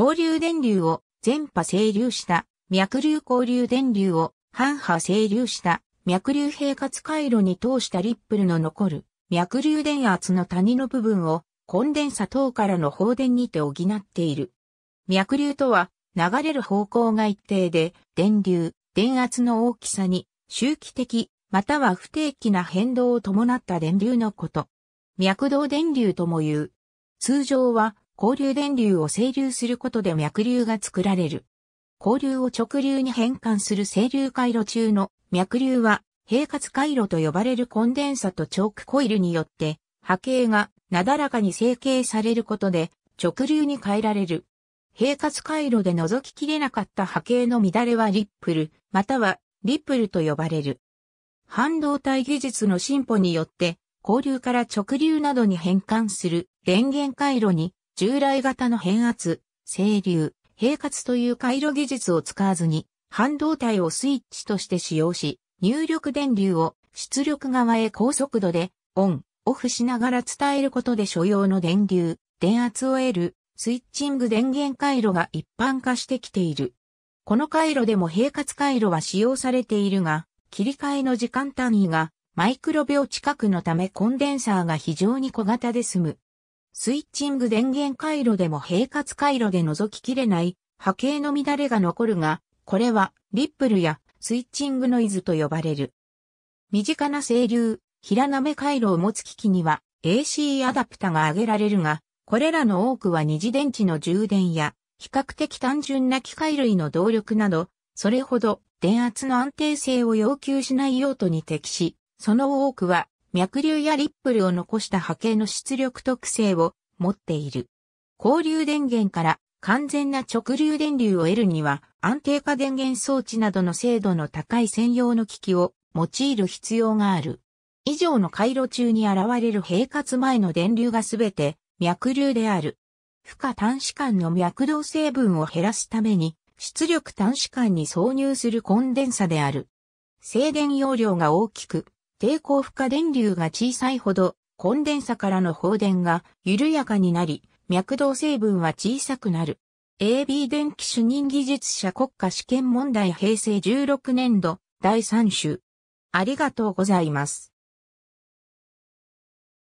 交流電流を全波整流した脈流交流電流を半波整流した脈流平滑回路に通したリップルの残る脈流電圧の谷の部分をコンデンサ等からの放電にて補っている。脈流とは流れる方向が一定で電流、電圧の大きさに周期的または不定期な変動を伴った電流のこと。脈動電流とも言う。通常は交流電流を整流することで脈流が作られる。交流を直流に変換する整流回路中の脈流は平滑回路と呼ばれるコンデンサとチョークコイルによって波形がなだらかに成形されることで直流に変えられる。平滑回路で覗ききれなかった波形の乱れはリップル、またはリップルと呼ばれる。半導体技術の進歩によって、交流から直流などに変換する電源回路に従来型の変圧、整流、平滑という回路技術を使わずに、半導体をスイッチとして使用し、入力電流を出力側へ高速度でオン、オフしながら伝えることで所要の電流、電圧を得る、スイッチング電源回路が一般化してきている。この回路でも平滑回路は使用されているが、切り替えの時間単位がマイクロ秒近くのためコンデンサーが非常に小型で済む。スイッチング電源回路でも平滑回路で覗ききれない波形の乱れが残るが、これはリップルやスイッチングノイズと呼ばれる。身近な清流、平滑回路を持つ機器には AC アダプタが挙げられるが、これらの多くは二次電池の充電や比較的単純な機械類の動力など、それほど電圧の安定性を要求しない用途に適し、その多くは脈流やリップルを残した波形の出力特性を持っている。交流電源から完全な直流電流を得るには安定化電源装置などの精度の高い専用の機器を用いる必要がある。以上の回路中に現れる平滑前の電流がすべて脈流である。負荷端子間の脈動成分を減らすために出力端子間に挿入するコンデンサである。静電容量が大きく、抵抗負荷電流が小さいほど、コンデンサからの放電が緩やかになり、脈動成分は小さくなる。AB 電気主任技術者国家試験問題平成16年度第3週。ありがとうございます。